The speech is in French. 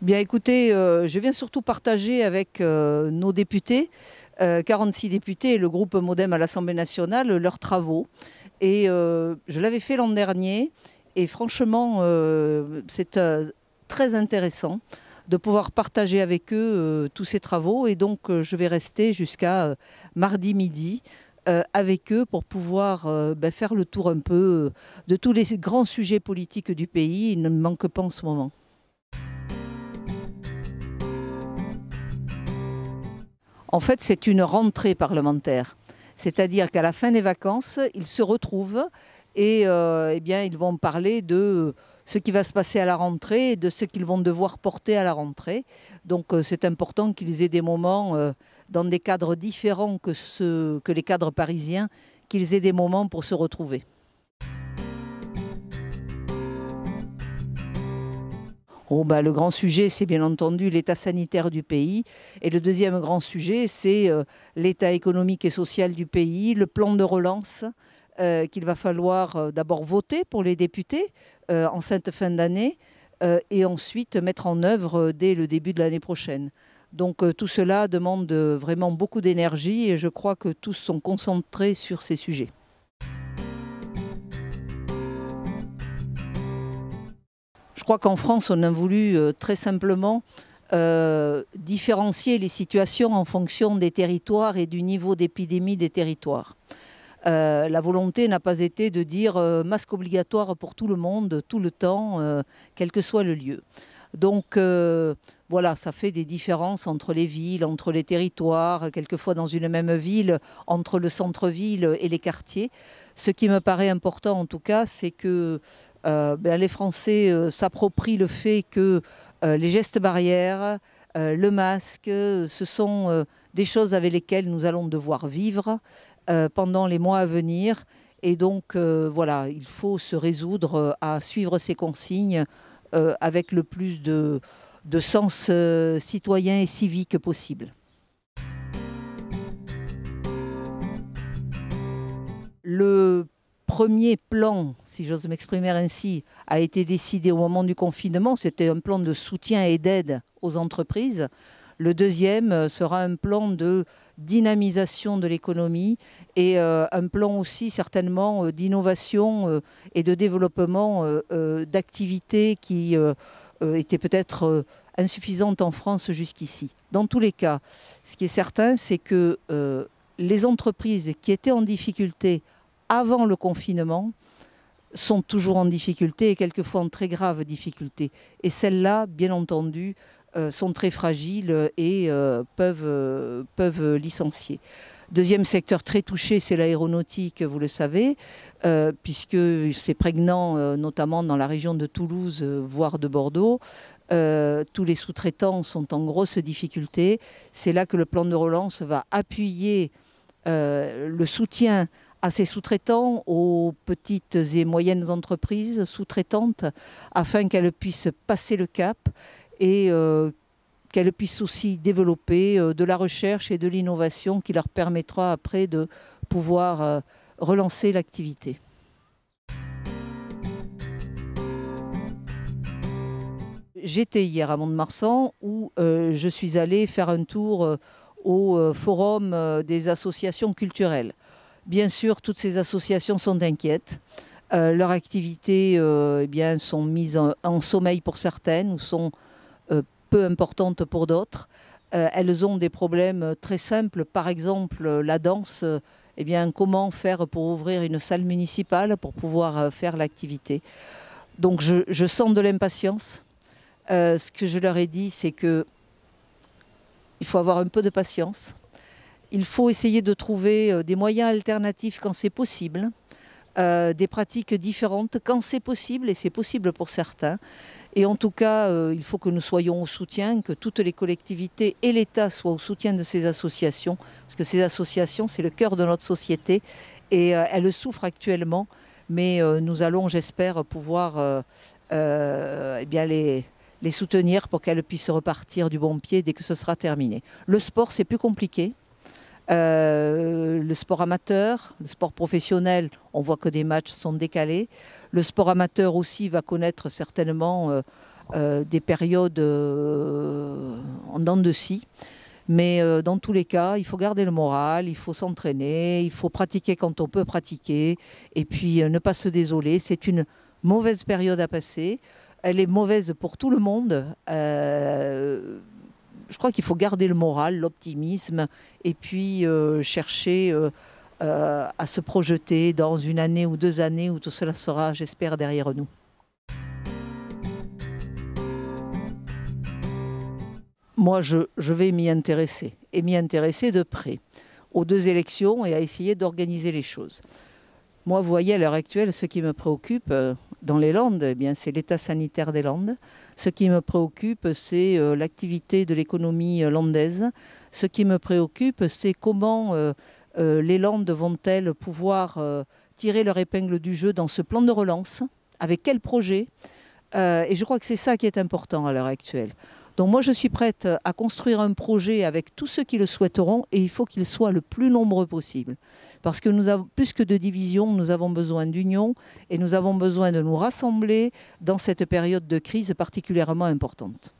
Bien écoutez, euh, je viens surtout partager avec euh, nos députés, 46 euh, députés et le groupe Modem à l'Assemblée nationale, leurs travaux. Et je l'avais fait l'an dernier et franchement, c'est très intéressant de pouvoir partager avec eux tous ces travaux. Et donc, je vais rester jusqu'à mardi midi avec eux pour pouvoir ben, faire le tour un peu de tous les grands sujets politiques du pays. Il ne manque pas en ce moment. En fait, c'est une rentrée parlementaire. C'est-à-dire qu'à la fin des vacances, ils se retrouvent et euh, eh bien, ils vont parler de ce qui va se passer à la rentrée et de ce qu'ils vont devoir porter à la rentrée. Donc euh, c'est important qu'ils aient des moments euh, dans des cadres différents que, ceux, que les cadres parisiens, qu'ils aient des moments pour se retrouver. Oh, bah, le grand sujet, c'est bien entendu l'état sanitaire du pays. Et le deuxième grand sujet, c'est euh, l'état économique et social du pays, le plan de relance. Euh, qu'il va falloir euh, d'abord voter pour les députés en cette fin d'année et ensuite mettre en œuvre dès le début de l'année prochaine. Donc tout cela demande vraiment beaucoup d'énergie et je crois que tous sont concentrés sur ces sujets. Je crois qu'en France, on a voulu euh, très simplement euh, différencier les situations en fonction des territoires et du niveau d'épidémie des territoires. Euh, la volonté n'a pas été de dire masque obligatoire pour tout le monde, tout le temps, quel que soit le lieu. Donc voilà, ça fait des différences entre les villes, entre les territoires, quelquefois dans une même ville, entre le centre-ville et les quartiers. Ce qui me paraît important en tout cas, c'est que euh, ben, les Français euh, s'approprient le fait que euh, les gestes barrières, le masque, ce sont des choses avec lesquelles nous allons devoir vivre pendant les mois à venir. Et donc, voilà, il faut se résoudre à suivre ces consignes avec le plus de, sens citoyen et civique possible. Le premier plan, si j'ose m'exprimer ainsi, a été décidé au moment du confinement. C'était un plan de soutien et d'aide aux entreprises. Le deuxième euh, sera un plan de dynamisation de l'économie et euh, un plan aussi certainement euh, d'innovation et de développement d'activités qui étaient peut-être insuffisantes en France jusqu'ici. Dans tous les cas, ce qui est certain, c'est que les entreprises qui étaient en difficulté avant le confinement sont toujours en difficulté et quelquefois en très grave difficulté. Et celles-là, bien entendu, euh, sont très fragiles et euh, peuvent, euh, peuvent licencier. Deuxième secteur très touché, c'est l'aéronautique, vous le savez, puisque c'est prégnant notamment dans la région de Toulouse, voire de Bordeaux. tous les sous-traitants sont en grosse difficulté. C'est là que le plan de relance va appuyer le soutien à ses sous-traitants, aux petites et moyennes entreprises sous-traitantes, afin qu'elles puissent passer le cap et euh, qu'elles puissent aussi développer euh, de la recherche et de l'innovation qui leur permettra après de pouvoir euh, relancer l'activité. J'étais hier à Mont-de-Marsan où je suis allée faire un tour au forum des associations culturelles. Bien sûr, toutes ces associations sont inquiètes. Euh, leurs activités euh, eh bien, sont mises en, sommeil pour certaines ou sont euh, peu importantes pour d'autres. elles ont des problèmes très simples. Par exemple, la danse, eh bien, comment faire pour ouvrir une salle municipale pour pouvoir faire l'activité Donc je, je, sens de l'impatience. ce que je leur ai dit, c'est que il faut avoir un peu de patience. Il faut essayer de trouver euh, des moyens alternatifs quand c'est possible, euh, des pratiques différentes quand c'est possible, et c'est possible pour certains. Et en tout cas, euh, il faut que nous soyons au soutien, que toutes les collectivités et l'État soient au soutien de ces associations, parce que ces associations, c'est le cœur de notre société, et elles elles souffrent actuellement, mais nous allons, j'espère, pouvoir eh bien les, les soutenir pour qu'elles puissent repartir du bon pied dès que ce sera terminé. Le sport, c'est plus compliqué, euh, le sport amateur, le sport professionnel, on voit que des matchs sont décalés. Le sport amateur aussi va connaître certainement euh, euh, des périodes en dents de scie. Mais dans tous les cas, il faut garder le moral, il faut s'entraîner, il faut pratiquer quand on peut pratiquer, et puis ne pas se désoler. C'est une mauvaise période à passer. Elle est mauvaise pour tout le monde je crois qu'il faut garder le moral, l'optimisme, et puis euh, chercher euh, euh, à se projeter dans une année ou deux années où tout cela sera, j'espère, derrière nous. Moi, je vais m'y intéresser, et m'y intéresser de près, aux deux élections et à essayer d'organiser les choses. Moi, vous voyez, à l'heure actuelle, ce qui me préoccupe, dans les Landes, eh bien, c'est l'état sanitaire des Landes. Ce qui me préoccupe, c'est euh, l'activité de l'économie euh, landaise. Ce qui me préoccupe, c'est comment euh, les Landes vont-elles pouvoir tirer leur épingle du jeu dans ce plan de relance Avec quel projet Et je crois que c'est ça qui est important à l'heure actuelle. Donc moi, je suis prête à construire un projet avec tous ceux qui le souhaiteront et il faut qu'il soit le plus nombreux possible. Parce que nous avons plus que de divisions, nous avons besoin d'union et nous avons besoin de nous rassembler dans cette période de crise particulièrement importante.